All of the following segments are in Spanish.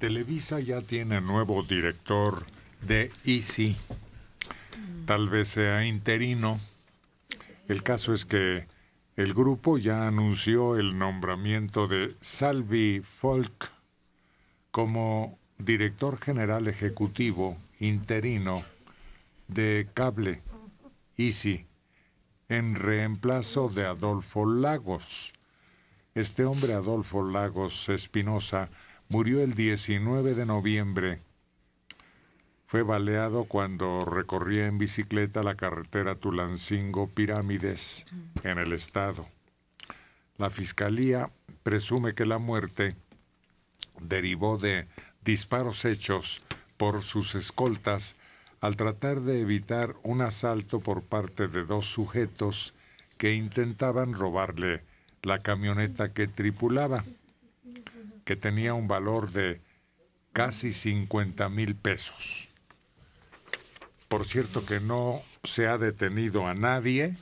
Televisa ya tiene nuevo director de Easy. Tal vez sea interino. El caso es que el grupo ya anunció el nombramiento de Salvi Folk como director general ejecutivo interino de Cable, Easy, en reemplazo de Adolfo Lagos. Este hombre, Adolfo Lagos Espinosa, Murió el 19 de noviembre. Fue baleado cuando recorría en bicicleta la carretera Tulancingo-Pirámides en el estado. La fiscalía presume que la muerte derivó de disparos hechos por sus escoltas al tratar de evitar un asalto por parte de dos sujetos que intentaban robarle la camioneta que tripulaba que tenía un valor de casi 50 mil pesos. Por cierto que no se ha detenido a nadie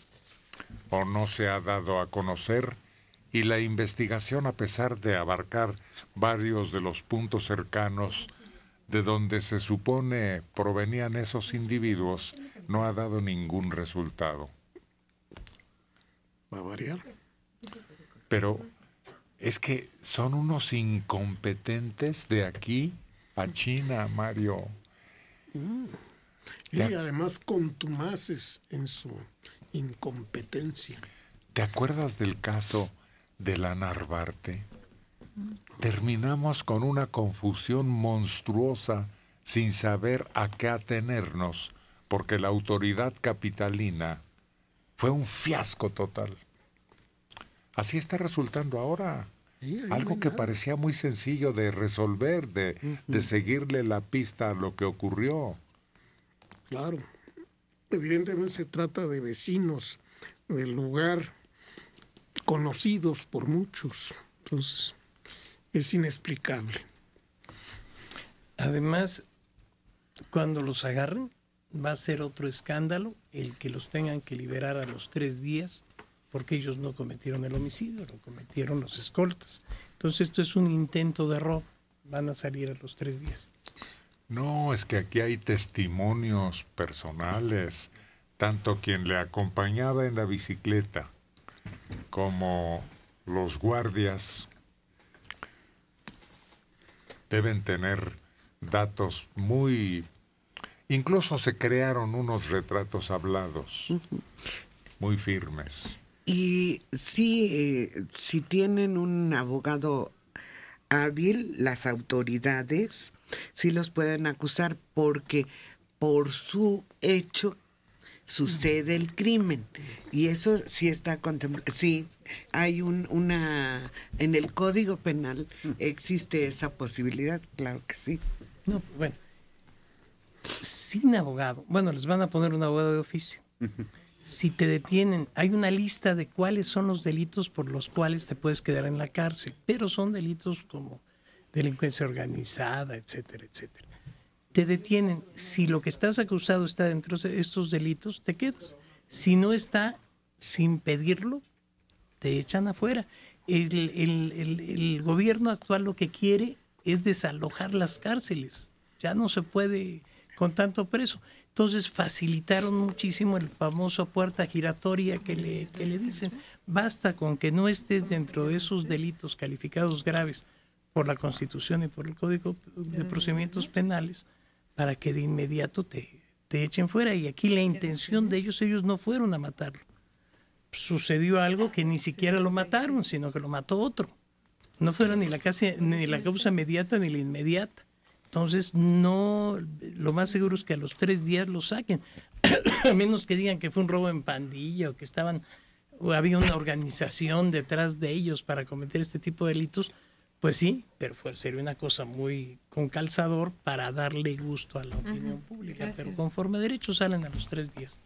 o no se ha dado a conocer y la investigación, a pesar de abarcar varios de los puntos cercanos de donde se supone provenían esos individuos, no ha dado ningún resultado. ¿Va a variar? Pero es que son unos incompetentes de aquí a China, Mario. Mm. Y además contumaces en su incompetencia. ¿Te acuerdas del caso de la Narvarte? Mm. Terminamos con una confusión monstruosa sin saber a qué atenernos, porque la autoridad capitalina fue un fiasco total. Así está resultando ahora. Algo que parecía muy sencillo de resolver, de, de, seguirle la pista a lo que ocurrió. Claro. Evidentemente se trata de vecinos del lugar conocidos por muchos. Entonces, es inexplicable. Además, cuando los agarren, va a ser otro escándalo el que los tengan que liberar a los tres días porque ellos no cometieron el homicidio, lo cometieron los escoltas. Entonces esto es un intento de robo, van a salir a los tres días. No, es que aquí hay testimonios personales, tanto quien le acompañaba en la bicicleta como los guardias deben tener datos muy... Incluso se crearon unos retratos hablados, muy firmes. Y sí, eh, si tienen un abogado hábil, las autoridades sí los pueden acusar porque por su hecho sucede el crimen. Y eso sí está contemplado. Sí, hay un, una... En el Código Penal existe esa posibilidad, claro que sí. No, bueno. Sin abogado. Bueno, les van a poner un abogado de oficio si te detienen, hay una lista de cuáles son los delitos por los cuales te puedes quedar en la cárcel, pero son delitos como delincuencia organizada, etcétera, etcétera. Te detienen, si lo que estás acusado está dentro de estos delitos, te quedas. Si no está, sin pedirlo, te echan afuera. El, gobierno actual lo que quiere es desalojar las cárceles. Ya no se puede con tanto preso. Entonces facilitaron muchísimo el famoso puerta giratoria que le, dicen. Basta con que no estés dentro de esos delitos calificados graves por la Constitución y por el Código de Procedimientos Penales para que de inmediato te, echen fuera. Y aquí la intención de ellos, ellos no fueron a matarlo. Sucedió algo que ni siquiera lo mataron, sino que lo mató otro. No fueron ni la, causa, ni la causa inmediata ni la inmediata. Entonces, no, lo más seguro es que a los tres días lo saquen, a menos que digan que fue un robo en pandilla o que estaban, o había una organización detrás de ellos para cometer este tipo de delitos pues sí, pero fue, sería una cosa muy con calzador para darle gusto a la opinión pública. Pero conforme derechos derecho salen a los tres días.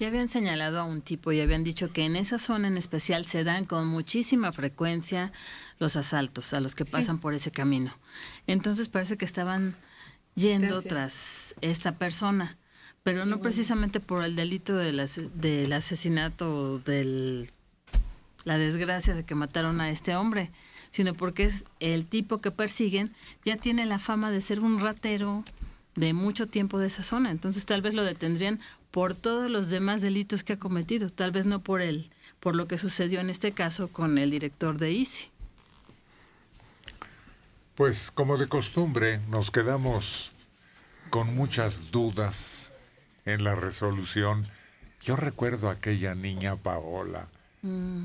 Ya habían señalado a un tipo y habían dicho que en esa zona en especial se dan con muchísima frecuencia los asaltos a los que pasan por ese camino. Entonces parece que estaban yendo tras esta persona, pero no precisamente por el delito del, del asesinato, de la desgracia de que mataron a este hombre sino porque es el tipo que persiguen, ya tiene la fama de ser un ratero de mucho tiempo de esa zona. Entonces tal vez lo detendrían por todos los demás delitos que ha cometido, tal vez no por él, por lo que sucedió en este caso con el director de ICI. Pues como de costumbre, nos quedamos con muchas dudas en la resolución. Yo recuerdo a aquella niña Paola. Mm.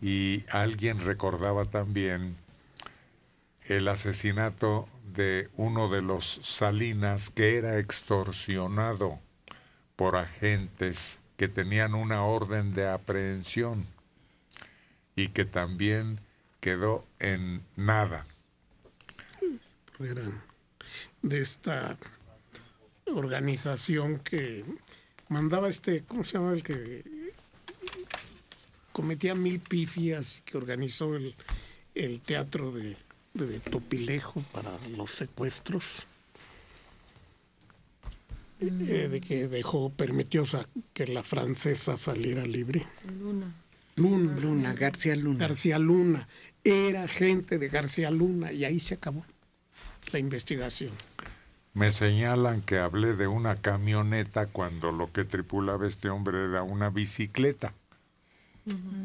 Y alguien recordaba también el asesinato de uno de los Salinas que era extorsionado por agentes que tenían una orden de aprehensión y que también quedó en nada. de esta organización que mandaba este, ¿cómo se llama el que cometía mil pifias y que organizó el, el teatro de, Topilejo para los secuestros. Eh, de que dejó, permitió que la francesa saliera libre. Luna, Luna, García Luna. García Luna. Era gente de García Luna y ahí se acabó la investigación. Me señalan que hablé de una camioneta cuando lo que tripulaba este hombre era una bicicleta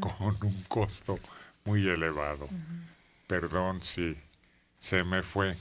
con un costo muy elevado. Perdón si se me fue.